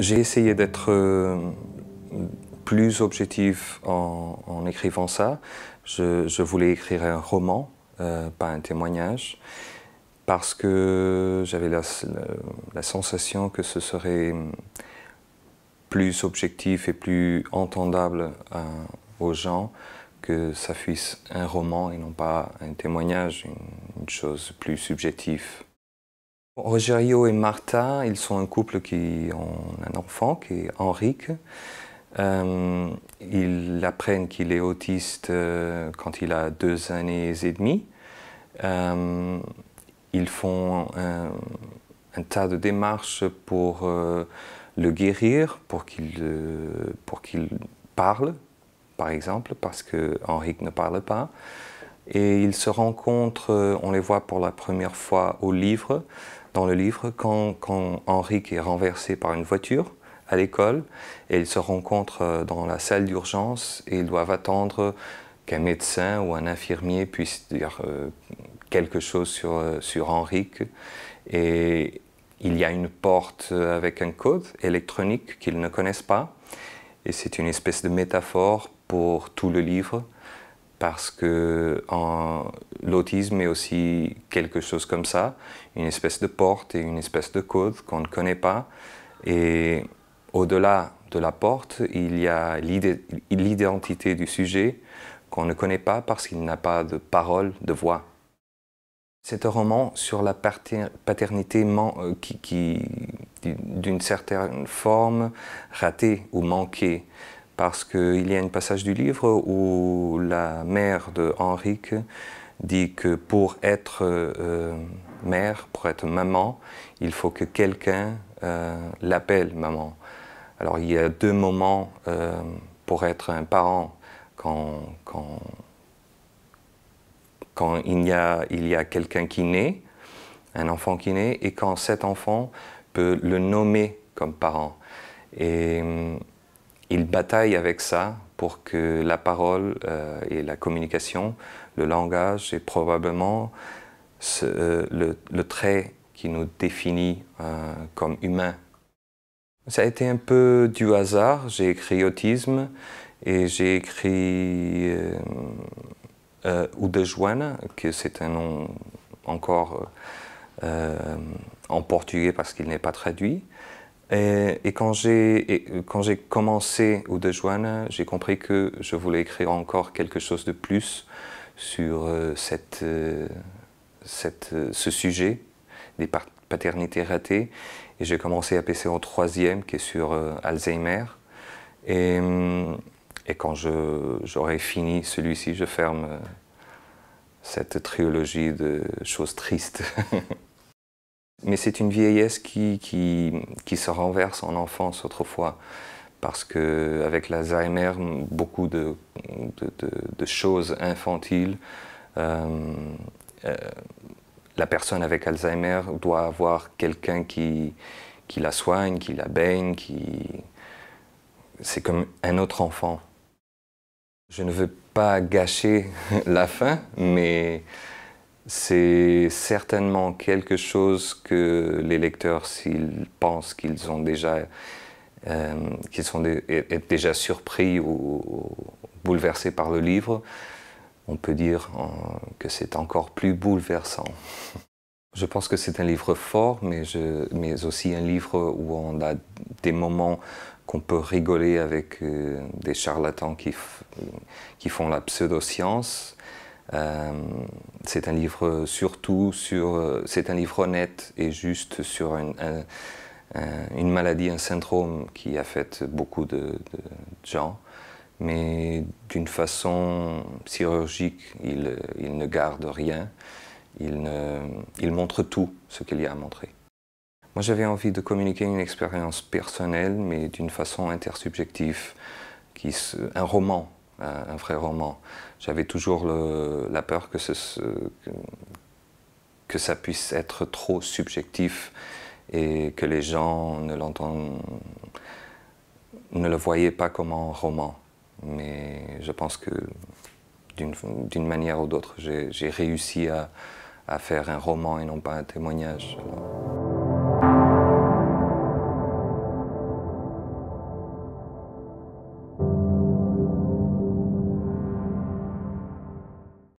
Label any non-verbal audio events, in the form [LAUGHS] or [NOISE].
J'ai essayé d'être euh, plus objectif en, écrivant ça. Je, voulais écrire un roman, euh, pas un témoignage, parce que j'avais la, sensation que ce serait hum, plus objectif et plus entendable euh, aux gens que ça fût un roman et non pas un témoignage, une chose plus subjective. Rogerio et Martha, ils sont un couple qui ont un enfant, qui est Henrique. Euh, ils apprennent qu'il est autiste euh, quand il a deux années et demie. Euh, ils font un, tas de démarches pour le guérir, pour qu'il parle, par exemple, parce que Henrique ne parle pas. Et ils se rencontrent, on les voit pour la première fois au livre, dans le livre quand, quand est renversé par une voiture à l'école et ils se rencontrent euh, dans la salle d'urgence et ils doivent attendre qu'un médecin ou un infirmier puisse dire euh, quelque chose sur, euh, sur Et il y a une porte avec un code électronique qu'ils ne connaissent pas. Et c'est une espèce de métaphore pour tout le livre, parce que en, l'autisme est aussi quelque chose comme ça, une espèce de porte et une espèce de code qu'on ne connaît pas. Et au-delà de la porte, il y a l'identité du sujet qu'on ne connaît pas parce qu'il n'a pas de parole, de voix. C'est un roman sur la paternité euh, qui, d'une certaine forme, ratée ou manquée parce qu'il y a un passage du livre où la mère de Henrique dit que pour être euh, euh, mère, pour être maman, il faut que quelqu'un euh, l'appelle maman. Alors il y a deux moments pour être un parent, quand, quand, quand il y il y a quelqu'un qui naît, un enfant qui naît, et quand cet enfant peut le nommer comme parent. Et hum, il bataille avec ça pour que la parole euh, et la communication, le langage est probablement euh, le, trait qui nous définit euh, comme humains. Ça a été un peu du hasard. J'ai écrit Autisme et j'ai écrit Oudejouane, que c'est un nom encore en portugais parce qu'il n'est pas traduit. Et, et quand j'ai euh, commencé au Dejuan, j'ai compris que je voulais écrire encore quelque chose de plus sur euh, cette, euh, ce sujet des paternités ratées. Et j'ai commencé à passer en troisième, qui est sur Alzheimer. Et, et quand j'aurai fini celui-ci, je ferme cette trilogie de choses tristes. [LAUGHS] Mais c'est une vieillesse qui, se renverse en enfance autrefois. Parce qu'avec l'Alzheimer, beaucoup de, choses infantiles, euh, euh, la personne avec Alzheimer doit avoir quelqu'un qui, qui la soigne, qui la baigne, qui... C'est comme un autre enfant. Je ne veux pas gâcher [LAUGHS] la fin, mais c'est certainement quelque chose que les lecteurs, s'ils pensent qu'ils ont déjà, euh, qu'ils sont déjà surpris ou, bouleversés par le livre, on peut dire euh, que c'est encore plus bouleversant. Je pense que c'est un livre fort, mais, je, mais aussi un livre où on a des moments qu'on peut rigoler avec euh, des charlatans qui, qui font la pseudo-science. Euh, c'est un livre surtout sur, euh, c'est un livre honnête et juste sur une, maladie, un syndrome qui affecte beaucoup de, gens, mais d'une façon chirurgique, il, ne garde rien, il, montre tout ce qu'il y a à montrer. Moi j'avais envie de communiquer une expérience personnelle, mais d'une façon intersubjective, qui, un roman un, vrai roman. J'avais toujours la peur que, que, ça puisse être trop subjectif et que les gens ne l'entendent, ne le voyaient pas comme un roman. Mais je pense que d'une manière ou d'autre, j'ai réussi à, faire un roman et non pas un témoignage.